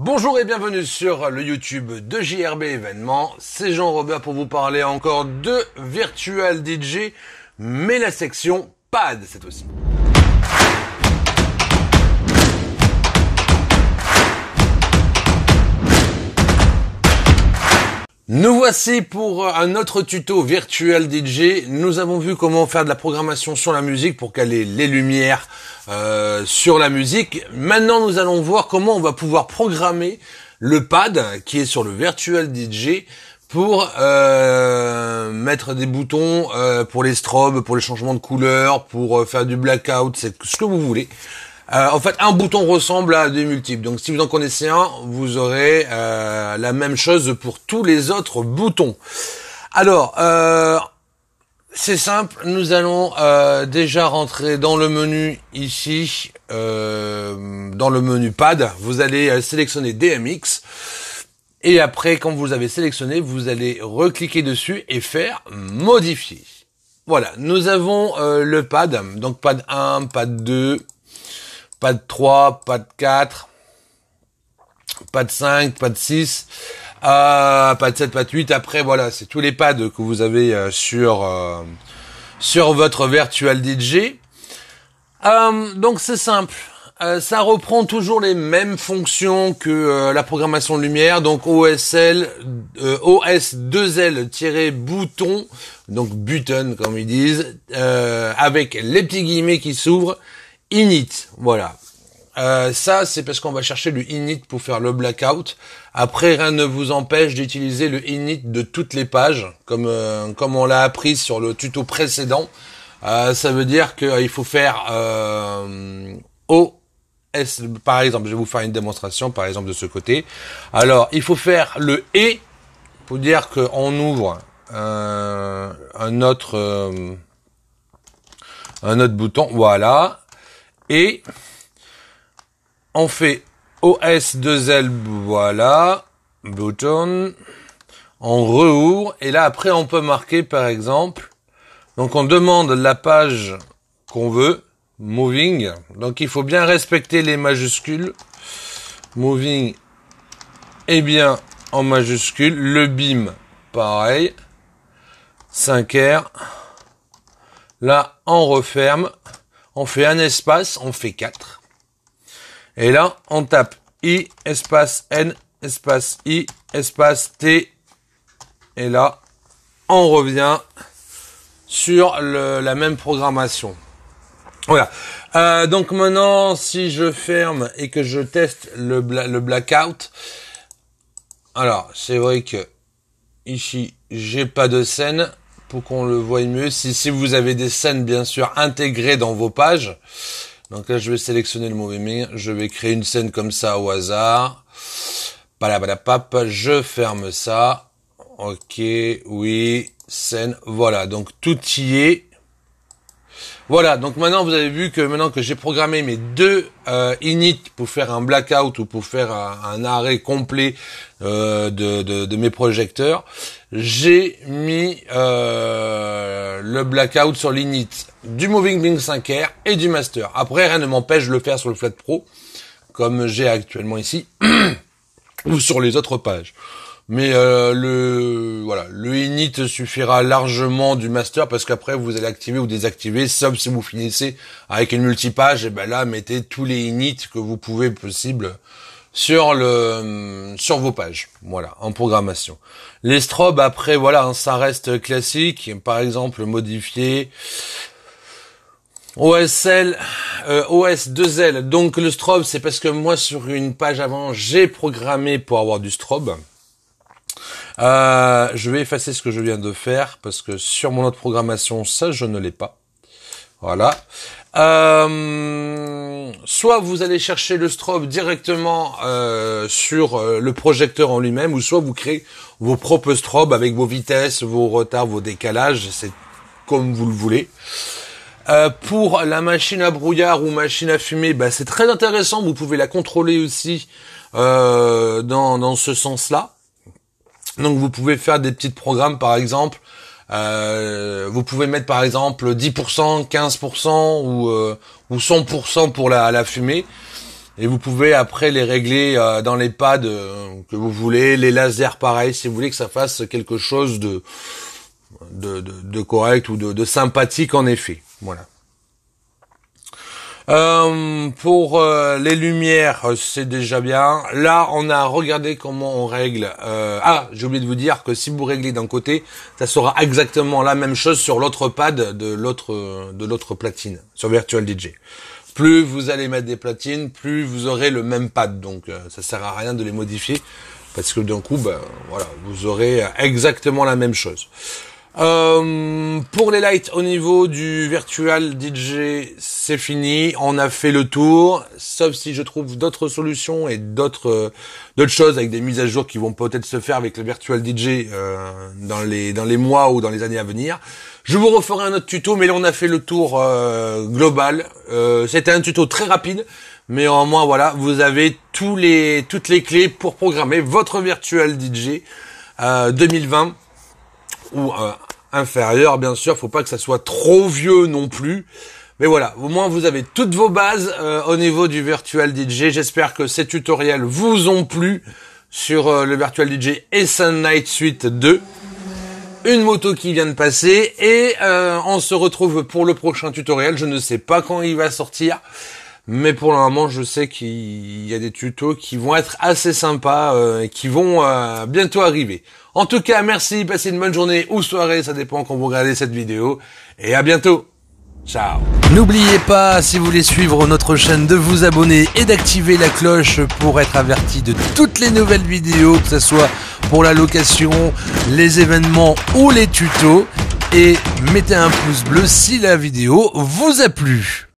Bonjour et bienvenue sur le YouTube de JRB événement. C'est Jean-Robert pour vous parler encore de Virtual DJ, mais la section PAD cette fois-ci. Nous voici pour euh, un autre tuto Virtual DJ. Nous avons vu comment faire de la programmation sur la musique pour caler les lumières euh, sur la musique. Maintenant, nous allons voir comment on va pouvoir programmer le pad qui est sur le Virtual DJ pour euh, mettre des boutons pour les strobes, pour les changements de couleur, pour faire du blackout, c'est ce que vous voulez. Euh, en fait, un bouton ressemble à des multiples. Donc, si vous en connaissez un, vous aurez euh, la même chose pour tous les autres boutons. Alors, euh, c'est simple. Nous allons déjà rentrer dans le menu ici, dans le menu pad. Vous allez sélectionner DMX. Et après, quand vous avez sélectionné, vous allez recliquer dessus et faire modifier. Voilà, nous avons le pad, donc pad 1, pad 2, pas de 3, pas de 4, pas de 5, pas de 6, euh, pas de 7, pas de 8. Après, voilà, c'est tous les pads que vous avez euh, sur, euh, sur votre virtual DJ. Euh, donc c'est simple. ça reprend toujours les mêmes fonctions que la programmation de lumière, donc OSL, OS2L-bouton, donc button comme ils disent, avec les petits guillemets qui s'ouvrent, init. Voilà. Euh, ça, c'est parce qu'on va chercher le init pour faire le blackout. Après, rien ne vous empêche d'utiliser le init de toutes les pages, comme, euh, comme on l'a appris sur le tuto précédent. Euh, ça veut dire qu'il faut faire O, S, par exemple, je vais vous faire une démonstration, par exemple, de ce côté. Alors, il faut faire le et pour dire qu'on ouvre un autre... un autre bouton, voilà, et on fait OS2L, voilà, bouton, on rouvre, et là après on peut marquer par exemple, donc on demande la page qu'on veut, moving, donc il faut bien respecter les majuscules, moving et bien en majuscule, le BIM pareil, 5R, là on referme, on fait un espace, on fait 4. Et là, on tape I, espace N, espace I, espace T. Et là, on revient sur la même programmation. Voilà. Euh, donc maintenant, si je ferme et que je teste le, le blackout, alors c'est vrai que ici j'ai pas de scène pour qu'on le voie mieux. Si, vous avez des scènes, bien sûr, intégrées dans vos pages. Donc là, je vais sélectionner le mauvais Je vais créer une scène comme ça au hasard. papa Je ferme ça. Ok, oui, scène. Voilà, donc tout y est. Voilà, donc maintenant vous avez vu que maintenant que j'ai programmé mes deux euh, init pour faire un blackout ou pour faire un, arrêt complet euh, de, mes projecteurs, j'ai mis euh, le blackout sur l'init du Moving Blink 5R et du Master. Après, rien ne m'empêche de le faire sur le Flat Pro, comme j'ai actuellement ici, ou sur les autres pages. Mais euh, le voilà, le init suffira largement du master parce qu'après vous allez activer ou désactiver. Sauf si vous finissez avec une multipage, et eh ben là mettez tous les init que vous pouvez possible sur le euh, sur vos pages. Voilà, en programmation. Les strobes après voilà, hein, ça reste classique. Par exemple modifier OSL, euh, OS 2L. Donc le strobe, c'est parce que moi sur une page avant, j'ai programmé pour avoir du strobe. Euh, je vais effacer ce que je viens de faire parce que sur mon autre programmation, ça, je ne l'ai pas. Voilà. Euh, soit vous allez chercher le strobe directement euh, sur le projecteur en lui-même, ou soit vous créez vos propres strobes avec vos vitesses, vos retards, vos décalages, c'est comme vous le voulez. pour la machine à brouillard ou machine à fumer, bah, c'est très intéressant, vous pouvez la contrôler aussi dans ce sens-là. Donc vous pouvez faire des petits programmes par exemple. Euh, vous pouvez mettre par exemple 10%, 15% ou, 100% euh, pour la, fumée. Et vous pouvez après les régler euh, dans les pads que vous voulez, les lasers pareil, si vous voulez que ça fasse quelque chose de, de, correct ou de, de sympathique en effet. Voilà. Euh, pour euh, les lumières, euh, c'est déjà bien. Là, on a regardé comment on règle. ah, j'ai oublié de vous dire que si vous réglez d'un côté, ça sera exactement la même chose sur l'autre pad de l'autre de l'autre platine, sur Virtual DJ. Plus vous allez mettre des platines, plus vous aurez le même pad. Donc, ça sert à rien de les modifier parce que d'un coup, ben, voilà, vous aurez exactement la même chose. Euh, pour les lights au niveau du virtual DJ, c'est fini. On a fait le tour. Sauf si je trouve d'autres solutions et d'autres euh, d'autres choses avec des mises à jour qui vont peut-être se faire avec le virtual DJ euh, dans les mois ou dans les années à venir. Je vous referai un autre tuto, mais là on a fait le tour euh, global. C'était un tuto très rapide, mais au moins voilà, vous avez tous les toutes les clés pour programmer votre virtual DJ 2020 ou euh, inférieur, bien sûr, faut pas que ça soit trop vieux non plus. Mais voilà, au moins vous avez toutes vos bases euh, au niveau du Virtual DJ. J'espère que ces tutoriels vous ont plu sur euh, le Virtual DJ Essen Night Suite 2. Une moto qui vient de passer et euh, on se retrouve pour le prochain tutoriel. Je ne sais pas quand il va sortir. Mais pour le moment, je sais qu'il y a des tutos qui vont être assez sympas, euh, et qui vont euh, bientôt arriver. En tout cas, merci, passez une bonne journée ou soirée, ça dépend quand vous regardez cette vidéo. Et à bientôt Ciao N'oubliez pas, si vous voulez suivre notre chaîne, de vous abonner et d'activer la cloche pour être averti de toutes les nouvelles vidéos, que ce soit pour la location, les événements ou les tutos. Et mettez un pouce bleu si la vidéo vous a plu